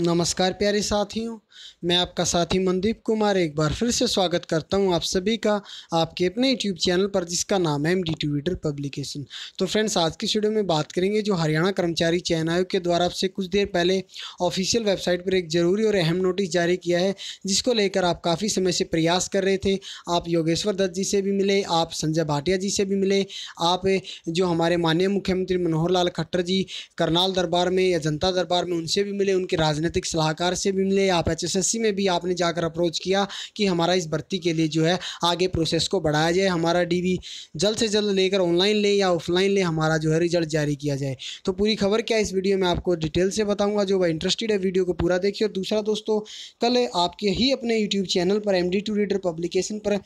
नमस्कार प्यारे साथियों मैं आपका साथी मनदीप कुमार एक बार फिर से स्वागत करता हूं आप सभी का आपके अपने यूट्यूब चैनल पर जिसका नाम है एम डी ट्विटर पब्लिकेशन तो फ्रेंड्स आज की वीडियो में बात करेंगे जो हरियाणा कर्मचारी चयन आयोग के द्वारा आपसे कुछ देर पहले ऑफिशियल वेबसाइट पर एक ज़रूरी और अहम नोटिस जारी किया है जिसको लेकर आप काफ़ी समय से प्रयास कर रहे थे आप योगेश्वर दत्त जी से भी मिले आप संजय भाटिया जी से भी मिले आप जो हमारे माननीय मुख्यमंत्री मनोहर लाल खट्टर जी करनाल दरबार में या जनता दरबार में उनसे भी मिले उनके राजनीतिक सलाहकार से भी मिले आप एचएसएससी में भी आपने जाकर अप्रोच किया कि हमारा इस भर्ती के लिए जो है आगे प्रोसेस को बढ़ाया जाए हमारा डी जल्द से जल्द लेकर ऑनलाइन ले या ऑफलाइन ले हमारा जो है रिजल्ट जारी किया जाए तो पूरी खबर क्या इस वीडियो में आपको डिटेल से बताऊँगा जो इंटरेस्टेड है वीडियो को पूरा देखिए और दूसरा दोस्तों कल आपके ही अपने यूट्यूब चैनल पर एम टू रीडर पब्लिकेशन पर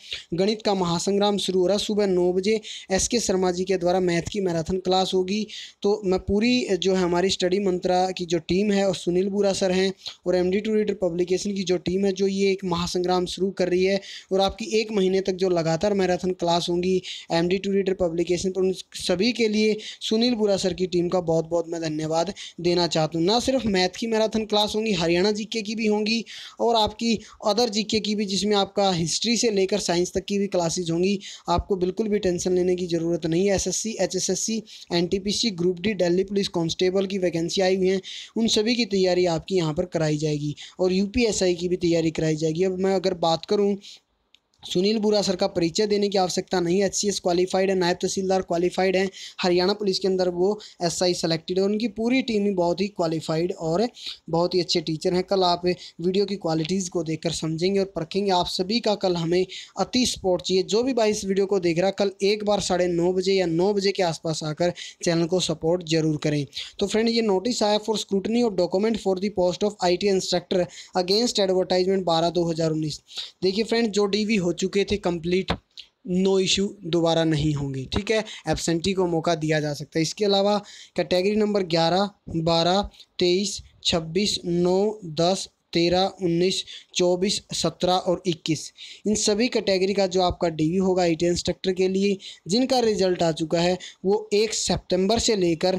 गणित का महासंग्राम शुरू हो रहा सुबह नौ बजे एस के शर्मा जी के द्वारा मैथ की मैराथन क्लास होगी तो मैं पूरी जो है हमारी स्टडी मंत्रा की जो टीम है और सुनील बुरा सर हैं और M D two reader publication की जो टीम है जो ये एक महासंग्राम शुरू कर रही है और आपकी एक महीने तक जो लगातार मैराथन क्लास होंगी M D two reader publication पर उन सभी के लिए सुनील बुरा सर की टीम का बहुत बहुत मैं धन्यवाद देना चाहता हूँ ना सिर्फ मैथ की मैराथन क्लास होंगी हरियाणा जीके की भी होंगी और आपकी अदर जीके की भी जिसमें आपका हिस्ट्री से लेकर साइंस तक की भी क्लासेज होंगी आपको बिल्कुल भी टेंशन लेने की ज़रूरत नहीं है T P C group D Delhi police constable की वैकेंसी आई हुई हैं उन सभी की तैयारी आप आपकी यहाँ पर कराई जाएगी और यू की भी तैयारी कराई जाएगी अब मैं अगर बात करूँ सुनील बुरा सर का परिचय देने की आवश्यकता नहीं एच सी एस क्वालिफाइड है नायब तहसीलदार क्वालिफाइड हैं हरियाणा पुलिस के अंदर वो एस आई सेलेक्टेड है उनकी पूरी टीम ही बहुत ही क्वालिफाइड और बहुत ही अच्छे टीचर हैं कल आप वीडियो की क्वालिटीज़ को देखकर समझेंगे और परखेंगे आप सभी का कल हमें अति स्पोर्ट चाहिए जो भी भाई इस वीडियो को देख रहा कल एक बार साढ़े नौ बजे या नौ बजे के आसपास आकर चैनल को सपोर्ट जरूर करें तो फ्रेंड ये नोटिस आया फॉर स्क्रूटनी और document for the post of I instructor against advertisement बारह दो देखिए फ्रेंड जो डी हो चुके थे कंप्लीट नो इशू दोबारा नहीं होंगे ठीक है एबसेंटी को मौका दिया जा सकता है इसके अलावा कैटेगरी नंबर ग्यारह बारह तेईस छब्बीस नौ दस तेरह उन्नीस चौबीस सत्रह और इक्कीस इन सभी कैटेगरी का जो आपका डीवी होगा आई टी इंस्ट्रक्टर के लिए जिनका रिजल्ट आ चुका है वो एक सितंबर से लेकर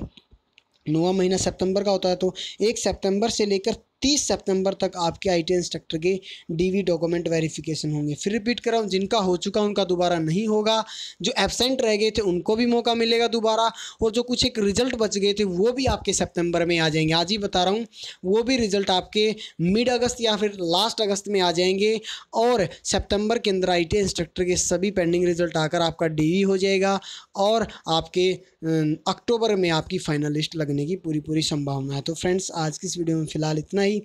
नौवा महीना सितंबर का होता है तो एक सितंबर से लेकर तीस सितंबर तक आपके आई टी इंस्ट्रक्टर के डीवी डॉक्यूमेंट वेरिफिकेशन होंगे फिर रिपीट कर रहा हूँ जिनका हो चुका उनका दोबारा नहीं होगा जो एबसेंट रह गए थे उनको भी मौका मिलेगा दोबारा और जो कुछ एक रिजल्ट बच गए थे वो भी आपके सेप्टेम्बर में आ जाएंगे आज ही बता रहा हूँ वो भी रिजल्ट आपके मिड अगस्त या फिर लास्ट अगस्त में आ जाएंगे और सेप्टेम्बर के अंदर आई इंस्ट्रक्टर के सभी पेंडिंग रिजल्ट आकर आपका डी हो जाएगा और आपके अक्टूबर में आपकी फाइनल लिस्ट लगने की पूरी पूरी संभावना है तो फ्रेंड्स आज की इस वीडियो में फिलहाल इतना ही ही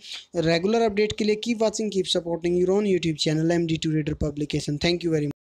रेगुलर अपडेट के लिए keep watching keep supporting your on YouTube channel M D two reader publication thank you very much